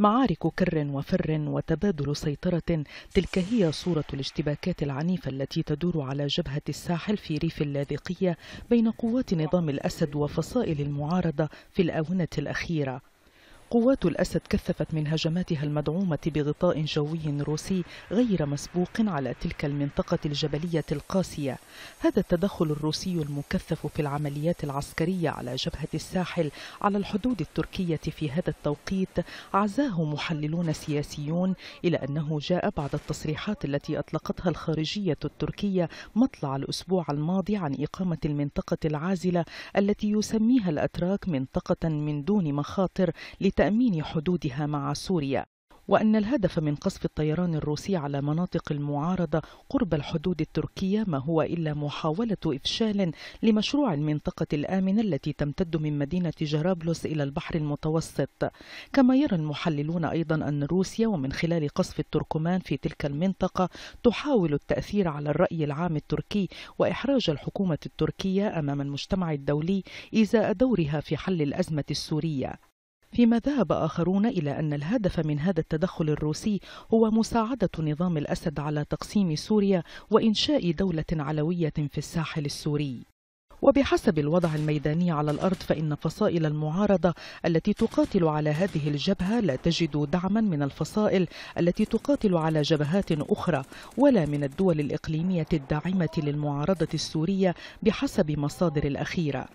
معارك كر وفر وتبادل سيطرة تلك هي صورة الاشتباكات العنيفة التي تدور على جبهة الساحل في ريف اللاذقية بين قوات نظام الأسد وفصائل المعارضة في الآونة الأخيرة قوات الأسد كثفت من هجماتها المدعومة بغطاء جوي روسي غير مسبوق على تلك المنطقة الجبلية القاسية هذا التدخل الروسي المكثف في العمليات العسكرية على جبهة الساحل على الحدود التركية في هذا التوقيت عزاه محللون سياسيون إلى أنه جاء بعد التصريحات التي أطلقتها الخارجية التركية مطلع الأسبوع الماضي عن إقامة المنطقة العازلة التي يسميها الأتراك منطقة من دون مخاطر لت تأمين حدودها مع سوريا وأن الهدف من قصف الطيران الروسي على مناطق المعارضة قرب الحدود التركية ما هو إلا محاولة إفشال لمشروع المنطقة الآمنة التي تمتد من مدينة جرابلس إلى البحر المتوسط كما يرى المحللون أيضا أن روسيا ومن خلال قصف التركمان في تلك المنطقة تحاول التأثير على الرأي العام التركي وإحراج الحكومة التركية أمام المجتمع الدولي إزاء دورها في حل الأزمة السورية فيما ذهب آخرون إلى أن الهدف من هذا التدخل الروسي هو مساعدة نظام الأسد على تقسيم سوريا وإنشاء دولة علوية في الساحل السوري وبحسب الوضع الميداني على الأرض فإن فصائل المعارضة التي تقاتل على هذه الجبهة لا تجد دعما من الفصائل التي تقاتل على جبهات أخرى ولا من الدول الإقليمية الداعمة للمعارضة السورية بحسب مصادر الأخيرة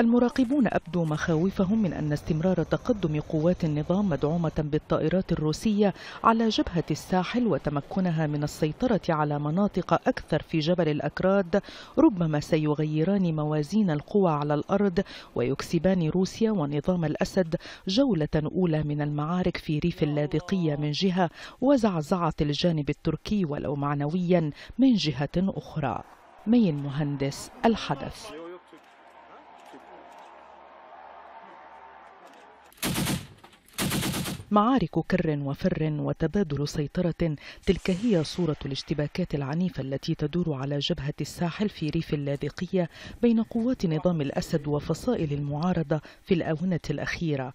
المراقبون أبدوا مخاوفهم من أن استمرار تقدم قوات النظام مدعومة بالطائرات الروسية على جبهة الساحل وتمكنها من السيطرة على مناطق أكثر في جبل الأكراد ربما سيغيران موازين القوى على الأرض ويكسبان روسيا ونظام الأسد جولة أولى من المعارك في ريف اللاذقية من جهة وزعزعة الجانب التركي ولو معنويا من جهة أخرى مين مهندس الحدث معارك كر وفر وتبادل سيطرة تلك هي صورة الاشتباكات العنيفة التي تدور على جبهة الساحل في ريف اللاذقية بين قوات نظام الأسد وفصائل المعارضة في الآونة الأخيرة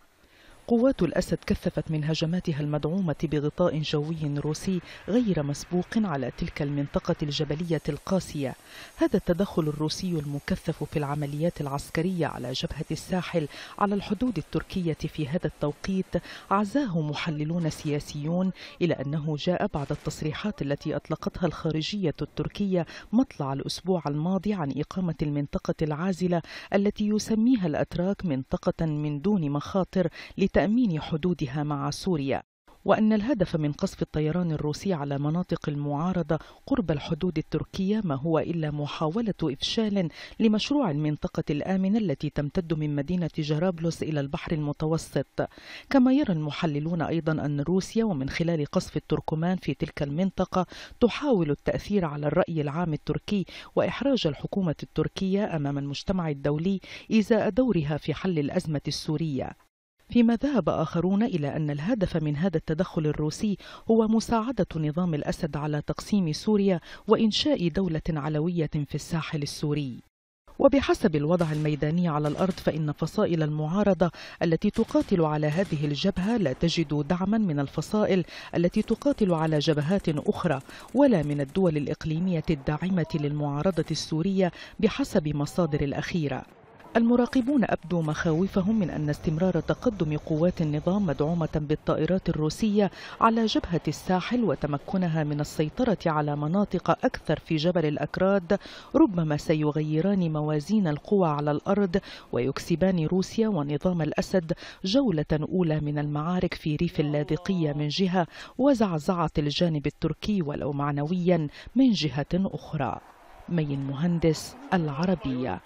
قوات الأسد كثفت من هجماتها المدعومة بغطاء جوي روسي غير مسبوق على تلك المنطقة الجبلية القاسية هذا التدخل الروسي المكثف في العمليات العسكرية على جبهة الساحل على الحدود التركية في هذا التوقيت عزاه محللون سياسيون إلى أنه جاء بعد التصريحات التي أطلقتها الخارجية التركية مطلع الأسبوع الماضي عن إقامة المنطقة العازلة التي يسميها الأتراك منطقة من دون مخاطر لت تأمين حدودها مع سوريا وأن الهدف من قصف الطيران الروسي على مناطق المعارضة قرب الحدود التركية ما هو إلا محاولة إفشال لمشروع المنطقة الآمنة التي تمتد من مدينة جرابلس إلى البحر المتوسط كما يرى المحللون أيضا أن روسيا ومن خلال قصف التركمان في تلك المنطقة تحاول التأثير على الرأي العام التركي وإحراج الحكومة التركية أمام المجتمع الدولي إزاء دورها في حل الأزمة السورية فيما ذهب آخرون إلى أن الهدف من هذا التدخل الروسي هو مساعدة نظام الأسد على تقسيم سوريا وإنشاء دولة علوية في الساحل السوري وبحسب الوضع الميداني على الأرض فإن فصائل المعارضة التي تقاتل على هذه الجبهة لا تجد دعما من الفصائل التي تقاتل على جبهات أخرى ولا من الدول الإقليمية الداعمة للمعارضة السورية بحسب مصادر الأخيرة المراقبون أبدوا مخاوفهم من أن استمرار تقدم قوات النظام مدعومة بالطائرات الروسية على جبهة الساحل وتمكنها من السيطرة على مناطق أكثر في جبل الأكراد ربما سيغيران موازين القوى على الأرض ويكسبان روسيا ونظام الأسد جولة أولى من المعارك في ريف اللاذقية من جهة وزعزعة الجانب التركي ولو معنويا من جهة أخرى مي المهندس العربية